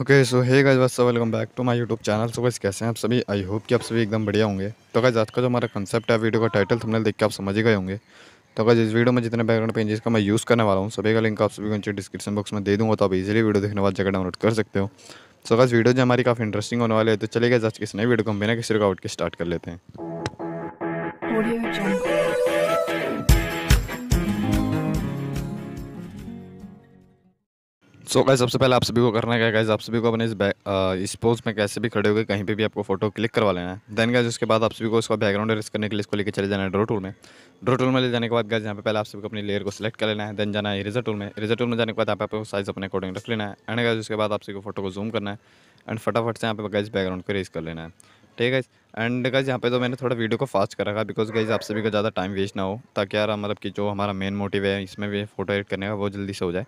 okay so hey guys बस welcome back to my YouTube channel so बस कैसे हैं आप सभी आई होप कि आप सभी एकदम बढ़िया होंगे तो गाइस आज का जो हमारा कंसेप्ट है वीडियो का टाइटल थंबनेल देख के आप समझ गए होंगे तो गाइस इस वीडियो में जितने बैकग्राउंड पेजेस का मैं यूज़ करने वाला हूँ सभी का लिंक आप सभी को नीचे डिस्क्रिप्शन बॉक्स में दे दूँगा तो आप इजीली वीडियो देखने वाले जगह डाउनलोड कर सकते हो सो गाइस वीडियो जो हमारी काफ़ी इंटरेस्टिंग होने वाली है तो चले गाइस आज किस नई वीडियो को बिना किसी रुकावट के स्टार्ट कर लेते हैं सो so, गाइज सबसे पहले आप सभी को करना है गाइज आप सभी को अपने इस बैक इस पोज में कैसे भी खड़े होकर कहीं पे भी आपको फोटो क्लिक करवा लेना है देन गाइज उसके बाद आप सभी को इसका बैकग्राउंड रेस करने के लिए इसको लेकर चले जाना है ड्रो टूल में ड्रो टूल में ले जाने के बाद गाइज यहाँ पे पहले आप सभी को अपनी लेयर को सिलेक्ट कर लेना है देन जाना है रिजर टूल में रिजर टूल में जाने के बाद आप साइज अपने अकॉर्डिंग रख लेना है एंड गाइज उसके बाद आप सभी को फोटो को जूम करना है एंड फटाफट से यहाँ पे गाइज बैकग्राउंड को रेस कर लेना है ठीक है एंड गाइज यहाँ पे तो मैंने थोड़ा वीडियो को फास्ट कर रखा बिकॉज गाइज आप सभी को ज़्यादा टाइम वेस्ट ना हो ताकि यार मतलब कि जो हमारा मेन मोटिव है इसमें भी फोटो एडिट करने का वो जल्दी से हो जाए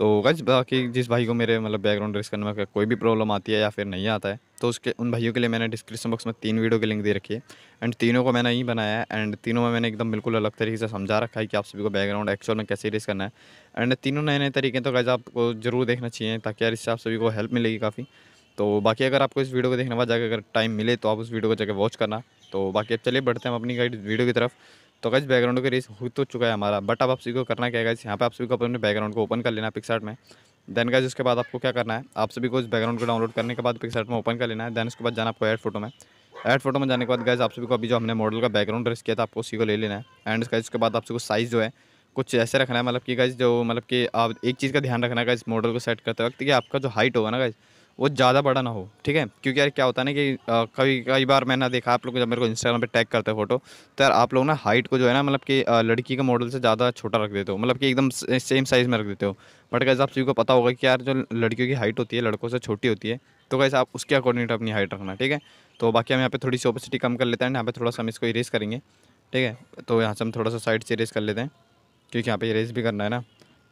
तो गज बाकी जिस भाई को मेरे मतलब बैकग्राउंड रेस करने में कोई भी प्रॉब्लम आती है या फिर नहीं आता है तो उसके उन भाइयों के लिए मैंने डिस्क्रिप्शन बॉक्स में तीन वीडियो के लिंक दे रखी है एंड तीनों को मैंने ही बनाया है एंड तीनों में मैंने एकदम बिल्कुल अलग तरीके से समझा रखा है कि आप सभी को बैकग्राउंड एक्चुअल में कैसे रेस करना है एंड तीनों नए नए तरीके तो गज आपको ज़रूर देखना चाहिए ताकि यार इससे आप सभी को हेल्प मिलेगी काफ़ी तो बाकी अगर आपको इस वीडियो को देखने बाद जाकर अगर टाइम मिले तो आप उस वीडियो को जाकर वॉच करना तो बाकी चलिए बढ़ते हैं हम अपनी गाइड वीडियो की तरफ तो गैस बैकग्राउंड का रेस हो तो चुका है हमारा बट अब आप सभी को करना क्या है गैस यहाँ पे आप सभी को अपने बैकग्राउंड को ओपन कर लेना पिक्सार्ट में देन गैस उसके बाद आपको क्या करना है आप सभी को इस बैकग्राउंड को डाउनलोड करने के बाद पिक्सार्ट में ओपन कर लेना है देन उसके बाद जाना आपको एड फोटो में एड फोटो में जाने के बाद गैस आप सभी को अभी जो हमने मॉडल का बैकग्राउंड रेस किया था आपको उसी को ले लेना है एंड गैस उसके बाद आप सबको साइज़ जो है कुछ ऐसे रखना है मतलब कि गैस जो मतलब कि आप एक चीज़ का ध्यान रखना है इस मॉडल को सेट करते वक्त कि आपका जो हाइट होगा ना गैस वो ज़्यादा बड़ा ना हो ठीक है क्योंकि यार क्या होता है ना कि कभी कई बार मैंने देखा आप लोग जब मेरे को इंस्टाग्राम पे टैग करते हैं फोटो तो यार आप लोग ना हाइट को जो है ना मतलब कि लड़की के मॉडल से ज़्यादा छोटा रख देते हो मतलब कि एकदम सेम साइज़ में रख देते हो बट कैसे आप सभी को पता होगा कि यार जो लड़कियों की हाइट होती है लड़कों से छोटी होती है तो कैसे आप उसके अकॉर्डिंग अपनी हाइट रखना ठीक है तो बाकी हम यहाँ पर थोड़ी सी ओपेसिटी कम कर लेते हैं यहाँ पर थोड़ा सा हम इसको इरेज करेंगे ठीक है तो यहाँ से हम थोड़ा सा साइड से इरेज कर लेते हैं क्योंकि यहाँ पर इरेज भी करना है ना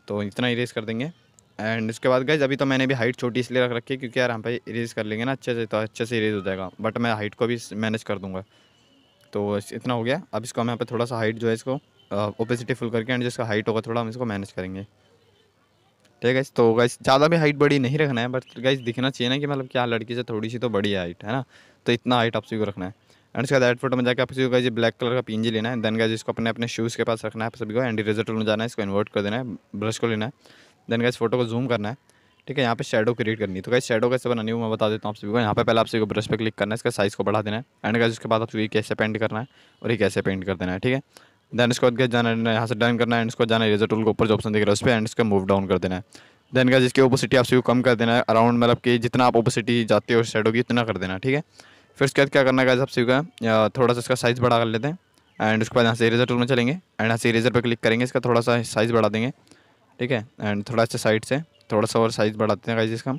तो इतना इरेज कर देंगे एंड उसके बाद गाइज अभी तो मैंने भी हाइट छोटी इसलिए रख रखी है क्योंकि यार हम पे इरेज कर लेंगे ना अच्छे से तो अच्छे से इरेज हो जाएगा बट मैं हाइट को भी मैनेज कर दूंगा तो इतना हो गया अब इसको हम यहाँ पे थोड़ा सा हाइट जो है इसको ओपेसिटी फुल करके एंड जिसका हाइट होगा थोड़ा हम इसको मैनेज करेंगे ठीक है तो गाइज़ ज़्यादा भी हाइट बड़ी नहीं रखना है बट गाइज दिखना चाहिए ना कि मतलब क्या लड़की से थोड़ी सी तो बड़ी है हाइट है ना तो इतना हाइट आप सभी को रखना है एंड उसके बाद एडफोटो में जाकर आप सभी को गाइज ब्लैक कलर का पिंजी लेना है देन गाइज इसको अपने अपने शूज़ के पास रखना है आप सभी को एंड रिजल्ट में जाना है इसको इन्वर्ट कर देना है ब्रश को लेना है देन गैस फोटो को जूम करना है ठीक है यहाँ पे शेडो क्रिएट करनी है तो गाइस शेडो कैसे बनानी हो मैं बता देता हूँ आप सभी को यहाँ पे पहले आप सभी को ब्रश पे क्लिक करना है इसका साइज़ को बढ़ा देना है एंड गैस उसके बाद आप ये कैसे पेंट करना है और ये कैसे पेंट कर देना है ठीक है देन इसके बाद गैस जाना है यहाँ से डन करना है एंड इसको जाना है टूल के ऊपर जो ऑप्शन दिख रहा है उस पर एंड इसका मूव डाउन कर देना है देन गैस इसकी ओपोसिटी आप सभी को कम कर देना है अराउंड मतलब कि जितना आप ओपोसिटी जाती है उस शेडो की उतना कर देना ठीक है फिर उसके बाद क्या करना है गैस आप सभी का थोड़ा सा इसका साइज़ बढ़ा कर लेते हैं एंड उसके बाद यहाँ से इरेजर टूल में चलेंगे एंड यहाँ से इरेजर पर क्लिक करेंगे इसका थोड़ा सा साइज़ बढ़ा देंगे ठीक है एंड थोड़ा सा अच्छा साइड से थोड़ा सा और साइज़ बढ़ाते हैं गाइज इसका हम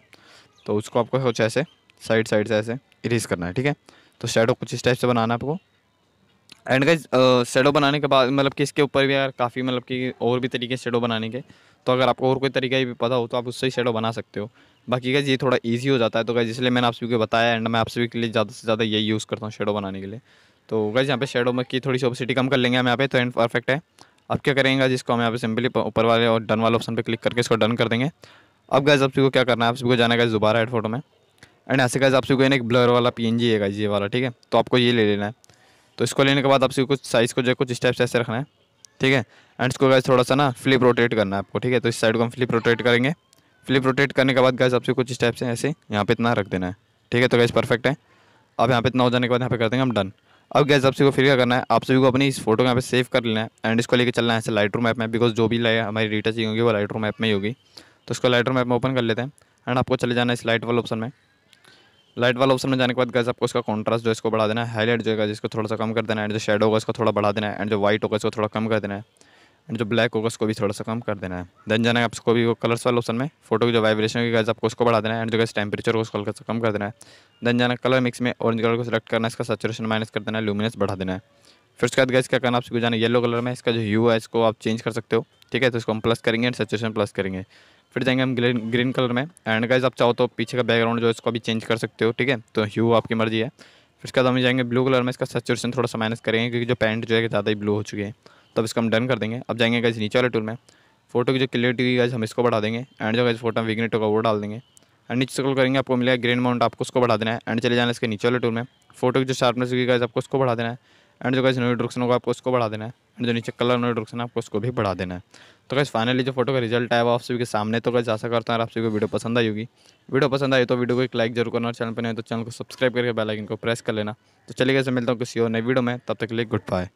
तो उसको आपको कुछ ऐसे साइड साइड से ऐसे इरेज करना है ठीक है तो शेडो कुछ इस टाइप से बनाना आपको एंड गाइज शेडो बनाने के बाद मतलब कि इसके ऊपर भी यार काफ़ी मतलब कि और भी तरीके शेडो बनाने के तो अगर आपको और कोई तरीका भी पता हो तो आप उससे ही शेडो बना सकते हो बाकी गाइज ये थोड़ा ईजी हो जाता है तो गाइज इसलिए मैंने आप सभी को बताया एंड मैं आप सभी के लिए ज़्यादा से ज़्यादा यही यूज़ करता हूँ शेडो बनाने के लिए तो गाइज यहाँ पे शेडो में की थोड़ी सी ओपेसिटी कम कर लेंगे हम यहाँ पे तो एंड परफेक्ट है अब क्या करेंगे जिसको हम यहाँ पे सिंपली ऊपर वाले और डन वाले ऑप्शन पे क्लिक करके इसको डन कर देंगे अब गैस आप सबको क्या करना है आप सबको जाना है दोबारा एड फोटो में एंड ऐसे गैस आप सबको एक ब्लर वाला पी एन जी है ये वाला ठीक है तो आपको ये ले लेना है तो इसको लेने के बाद आप सबको कुछ साइज़ को जो कुछ स्टेप से ऐसे रखना है ठीक है एंड इसको गैस थोड़ा सा ना फ्लिप रोटेट करना है आपको ठीक है तो इस साइड को हम फ्लिप रोटेट करेंगे फ्लिप रोटेट करने के बाद गैस आपसे कुछ स्टेप से ऐसे यहाँ पे इतना रख देना है ठीक है तो गैस परफेक्ट है अब यहाँ पे इतना हो जाने के बाद यहाँ पे कर देंगे हम डन अब गैस आप सभी को फिर क्या करना है आप सभी को अपनी इस फोटो को यहाँ पे सेव कर लेना है एंड इसको लेके चलना है ऐसे लाइट रूम ऐप में बिकॉज जो भी हमारी ही होगी वो लाइट रूम ऐप में ही होगी तो उसको लाइट रूम ऐप में ओपन कर लेते हैं एंड आपको चले जाना है इस लाइट वाले ऑप्शन में लाइट वाला ऑप्शन में जाने के बाद गैस आपको उसका कॉन्ट्रास्ट जो इसको बढ़ा देना है हाईलाइट जो है जिसको थोड़ा सा कम कर देना है एंड जो शेडो होगा इसको थोड़ा बढ़ा देना है एंड जो व्हाइट होगा इसको थोड़ा कम कर देना है एंड जो ब्लैक होगा उसको भी थोड़ा सा कम कर देना है देन जाना है आपको भी वो कलर्स वाले ऑप्शन में फोटो की जो वाइब्रेशन की गैस आपको उसको बढ़ा देना है एंड जो गैस टेम्परेचर को उसको हल्का सा कम कर देना है देन जाना कलर मिक्स में ऑरेंज कलर को सिलेक्ट करना है इसका सेचुरेशन माइनस कर देना है लूमिनस बढ़ा देना है फिर उसके बाद गैस क्या करना आपको जाना येलो कलर में इसका जो ह्यू है इसको आप चेंज कर सकते हो ठीक है तो इसको हम प्लस करेंगे एंड सेचुरेशन प्लस करेंगे फिर जाएंगे हम ग्रीन ग्रीन कलर में एंड गाइज आप चाहो तो पीछे का बैकग्राउंड जो है इसको भी चेंज कर सकते हो ठीक है तो ह्यू आपकी मर्जी है फिर उसके बाद हम जाएंगे ब्लू कलर में इसका सेचुरेशन थोड़ा सा माइनस करेंगे क्योंकि जो पैंट जो है ज़्यादा ही ब्लू हो चुके हैं तब इसको हम डन कर देंगे अब जाएंगे गाइज नीचे वाले टूल में फोटो की जो क्लियरिटी गाइज हम इसको बढ़ा देंगे एंड जो गाइज फोटो विग्नेट होगा वो डाल देंगे एंड नीचे स्क्रॉल करेंगे आपको मिलेगा ग्रीन माउंट आपको उसको बढ़ा देना है एंड चले जाना इसके नीचे वाले टूल में फोटो की जो शार्पनेस होगी गाइज आपको उसको बढ़ा देना है एंड जो गाइज नोट डिडक्शन होगा आपको उसको बढ़ा देना है एंड जो नीचे कलर नोट डिडक्शन है आपको उसको भी बढ़ा देना है तो गाइज फाइनली जो फोटो का रिजल्ट आया वो आप सभी के सामने तो गाइज आशा करता हूँ आप सभी को वीडियो पसंद आई होगी वीडियो पसंद आई तो वीडियो को एक लाइक जरूर करना चैनल पर नहीं तो चैनल को सब्सक्राइब करके बेलाइकन को प्रेस कर लेना तो चलिए गैसे मिलता हूँ किसी और नई वीडियो में तब तक के लिए गुड बाय